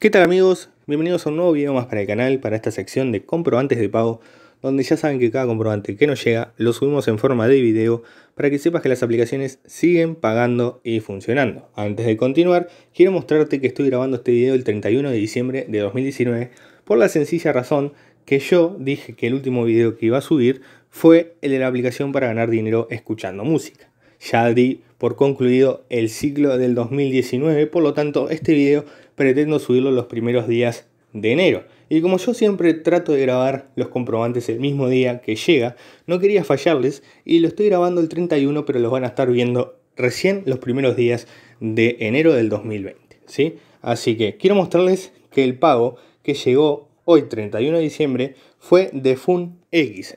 ¿Qué tal amigos? Bienvenidos a un nuevo video más para el canal, para esta sección de comprobantes de pago, donde ya saben que cada comprobante que nos llega lo subimos en forma de video para que sepas que las aplicaciones siguen pagando y funcionando. Antes de continuar, quiero mostrarte que estoy grabando este video el 31 de diciembre de 2019 por la sencilla razón que yo dije que el último video que iba a subir fue el de la aplicación para ganar dinero escuchando música. Ya di por concluido el ciclo del 2019, por lo tanto este video pretendo subirlo los primeros días de enero. Y como yo siempre trato de grabar los comprobantes el mismo día que llega, no quería fallarles y lo estoy grabando el 31, pero los van a estar viendo recién los primeros días de enero del 2020. ¿sí? Así que quiero mostrarles que el pago que llegó hoy 31 de diciembre fue de FunX.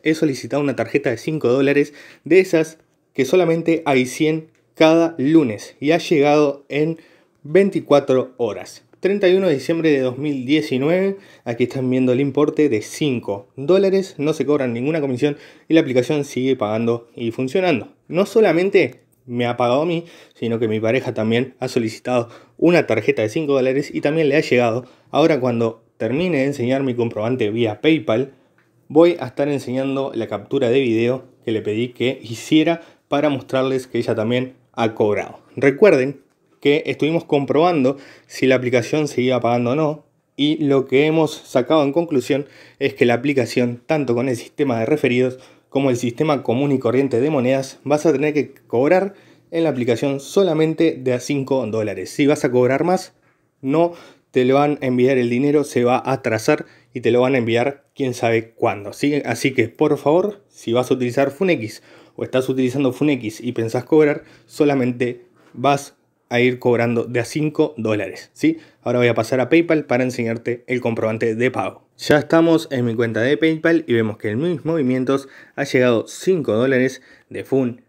He solicitado una tarjeta de 5 dólares de esas que solamente hay 100 cada lunes y ha llegado en 24 horas. 31 de diciembre de 2019, aquí están viendo el importe de 5 dólares, no se cobran ninguna comisión y la aplicación sigue pagando y funcionando. No solamente me ha pagado a mí, sino que mi pareja también ha solicitado una tarjeta de 5 dólares y también le ha llegado. Ahora cuando termine de enseñar mi comprobante vía PayPal, voy a estar enseñando la captura de video que le pedí que hiciera para mostrarles que ella también ha cobrado. Recuerden que estuvimos comprobando si la aplicación seguía pagando o no y lo que hemos sacado en conclusión es que la aplicación, tanto con el sistema de referidos como el sistema común y corriente de monedas, vas a tener que cobrar en la aplicación solamente de a 5 dólares. Si vas a cobrar más, no te lo van a enviar el dinero, se va a atrasar y te lo van a enviar quién sabe cuándo. Así que por favor, si vas a utilizar FunX o estás utilizando FunX y pensás cobrar, solamente vas a ir cobrando de a 5 dólares. ¿sí? Ahora voy a pasar a PayPal para enseñarte el comprobante de pago. Ya estamos en mi cuenta de PayPal y vemos que en mis movimientos ha llegado 5 dólares de FunX,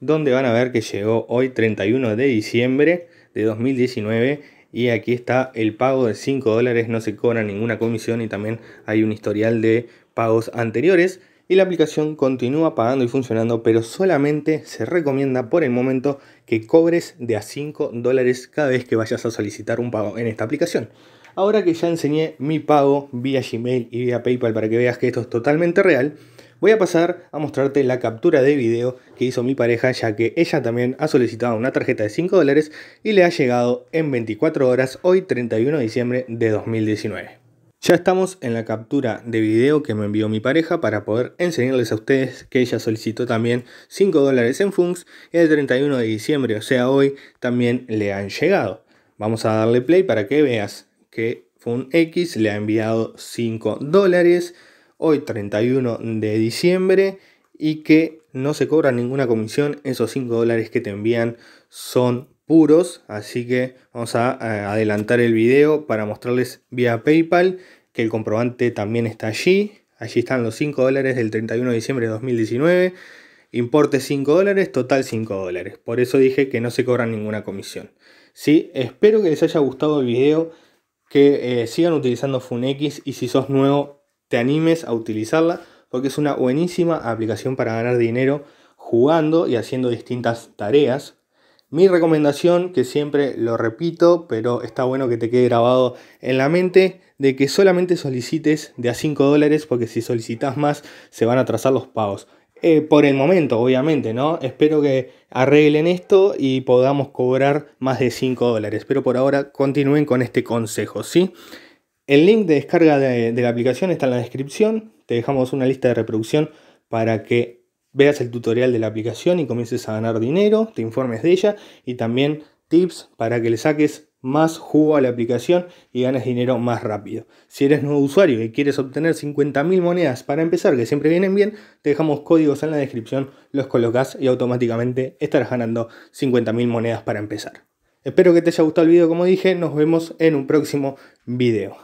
donde van a ver que llegó hoy 31 de diciembre de 2019 y aquí está el pago de 5 dólares, no se cobra ninguna comisión y también hay un historial de pagos anteriores y la aplicación continúa pagando y funcionando, pero solamente se recomienda por el momento que cobres de a 5 dólares cada vez que vayas a solicitar un pago en esta aplicación. Ahora que ya enseñé mi pago vía Gmail y vía PayPal para que veas que esto es totalmente real, Voy a pasar a mostrarte la captura de video que hizo mi pareja ya que ella también ha solicitado una tarjeta de 5 dólares y le ha llegado en 24 horas hoy 31 de diciembre de 2019. Ya estamos en la captura de video que me envió mi pareja para poder enseñarles a ustedes que ella solicitó también 5 dólares en Funks y el 31 de diciembre, o sea hoy, también le han llegado. Vamos a darle play para que veas que FunX le ha enviado 5 dólares hoy 31 de diciembre y que no se cobra ninguna comisión. Esos 5 dólares que te envían son puros, así que vamos a eh, adelantar el video para mostrarles vía PayPal que el comprobante también está allí. Allí están los 5 dólares del 31 de diciembre de 2019. Importe 5 dólares, total 5 dólares. Por eso dije que no se cobra ninguna comisión. ¿Sí? Espero que les haya gustado el video, que eh, sigan utilizando FunX y si sos nuevo te animes a utilizarla porque es una buenísima aplicación para ganar dinero jugando y haciendo distintas tareas. Mi recomendación, que siempre lo repito, pero está bueno que te quede grabado en la mente, de que solamente solicites de a 5 dólares, porque si solicitas más se van a trazar los pagos. Eh, por el momento, obviamente, ¿no? Espero que arreglen esto y podamos cobrar más de 5 dólares. Pero por ahora continúen con este consejo, ¿sí? El link de descarga de, la aplicación está en la descripción. Te dejamos una lista de reproducción para que veas el tutorial de la aplicación y comiences a ganar dinero, te informes de ella y también tips para que le saques más jugo a la aplicación y ganes dinero más rápido. Si eres nuevo usuario y quieres obtener 50.000 monedas para empezar, que siempre vienen bien, te dejamos códigos en la descripción, los colocas y automáticamente estarás ganando 50.000 monedas para empezar. Espero que te haya gustado el video, como dije, nos vemos en un próximo video.